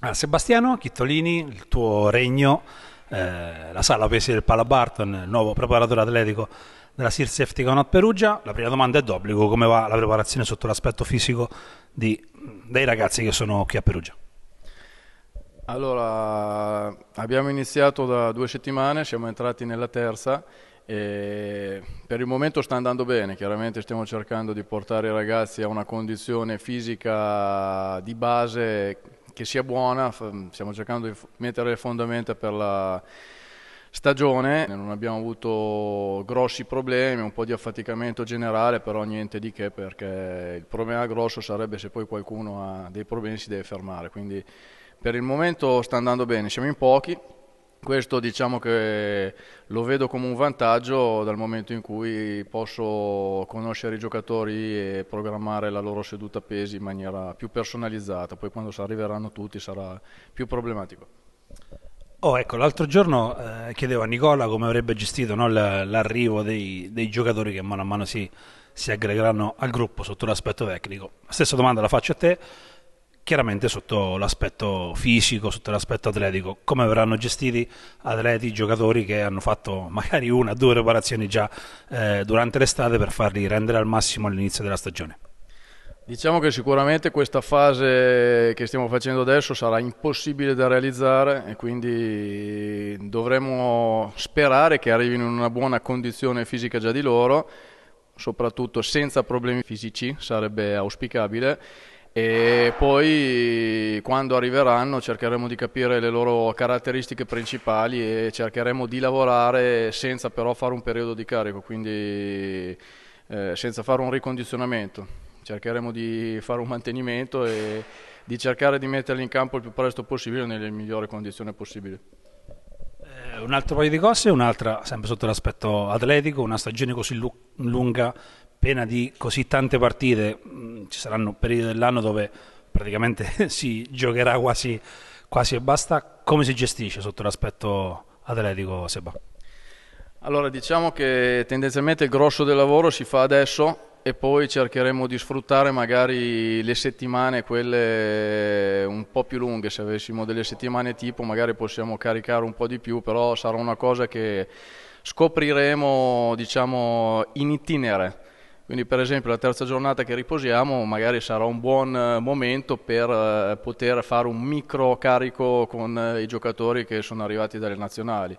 Ah, Sebastiano Chittolini, il tuo regno, eh, la sala pesi del Palabarton, il nuovo preparatore atletico della Sir Safety Conat Perugia. La prima domanda è d'obbligo, come va la preparazione sotto l'aspetto fisico di, dei ragazzi che sono qui a Perugia? Allora, abbiamo iniziato da due settimane, siamo entrati nella terza e per il momento sta andando bene, chiaramente stiamo cercando di portare i ragazzi a una condizione fisica di base che sia buona, stiamo cercando di mettere le fondamenta per la stagione, non abbiamo avuto grossi problemi, un po' di affaticamento generale, però niente di che perché il problema grosso sarebbe se poi qualcuno ha dei problemi si deve fermare, quindi per il momento sta andando bene, siamo in pochi, questo diciamo che lo vedo come un vantaggio dal momento in cui posso conoscere i giocatori e programmare la loro seduta pesi in maniera più personalizzata, poi quando arriveranno tutti sarà più problematico. Oh, ecco, l'altro giorno eh, chiedevo a Nicola come avrebbe gestito no, l'arrivo dei, dei, giocatori che mano a mano si, si aggregheranno al gruppo sotto l'aspetto tecnico. Stessa domanda la faccio a te chiaramente sotto l'aspetto fisico, sotto l'aspetto atletico, come verranno gestiti atleti, giocatori che hanno fatto magari una o due preparazioni già eh, durante l'estate per farli rendere al massimo all'inizio della stagione. Diciamo che sicuramente questa fase che stiamo facendo adesso sarà impossibile da realizzare e quindi dovremo sperare che arrivino in una buona condizione fisica già di loro, soprattutto senza problemi fisici, sarebbe auspicabile e poi quando arriveranno cercheremo di capire le loro caratteristiche principali e cercheremo di lavorare senza però fare un periodo di carico, quindi eh, senza fare un ricondizionamento, cercheremo di fare un mantenimento e di cercare di metterli in campo il più presto possibile nelle migliori condizioni possibili. Eh, un altro paio di cose, un'altra sempre sotto l'aspetto atletico, una stagione così lunga piena di così tante partite, ci saranno periodi dell'anno dove praticamente si giocherà quasi, quasi e basta. Come si gestisce sotto l'aspetto atletico, Seba? Allora, diciamo che tendenzialmente il grosso del lavoro si fa adesso e poi cercheremo di sfruttare magari le settimane, quelle un po' più lunghe, se avessimo delle settimane tipo magari possiamo caricare un po' di più, però sarà una cosa che scopriremo diciamo in itinere quindi per esempio la terza giornata che riposiamo magari sarà un buon eh, momento per eh, poter fare un micro carico con eh, i giocatori che sono arrivati dalle nazionali.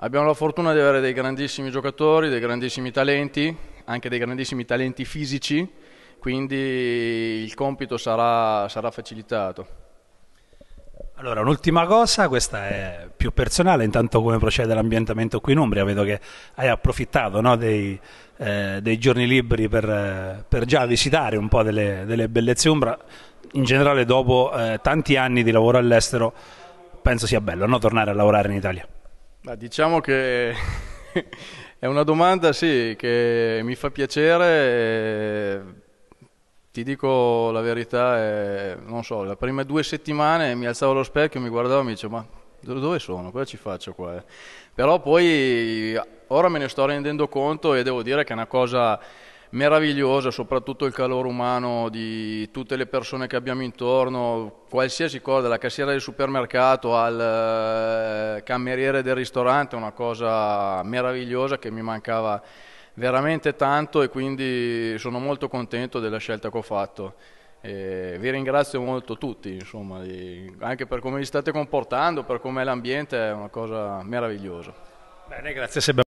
Abbiamo la fortuna di avere dei grandissimi giocatori, dei grandissimi talenti, anche dei grandissimi talenti fisici, quindi il compito sarà, sarà facilitato. Allora, un'ultima cosa, questa è più personale, intanto come procede l'ambientamento qui in Umbria, vedo che hai approfittato no, dei, eh, dei, giorni liberi per, eh, per, già visitare un po' delle, delle bellezze Umbra, in generale dopo eh, tanti anni di lavoro all'estero penso sia bello no, tornare a lavorare in Italia. Ma diciamo che è una domanda sì, che mi fa piacere. Eh, ti dico la verità, è, non so, le prime due settimane mi alzavo allo specchio, mi guardavo e mi dicevo, ma dove sono? Cosa ci faccio qua? Eh? Però poi ora me ne sto rendendo conto e devo dire che è una cosa meravigliosa, soprattutto il calore umano di tutte le persone che abbiamo intorno, qualsiasi cosa, dalla cassiera del supermercato al eh, cameriere del ristorante, è una cosa meravigliosa che mi mancava veramente tanto e quindi sono molto contento della scelta che ho fatto. E vi ringrazio molto tutti, insomma, anche per come vi state comportando, per come l'ambiente, è una cosa meravigliosa. Bene, grazie Sebastiano.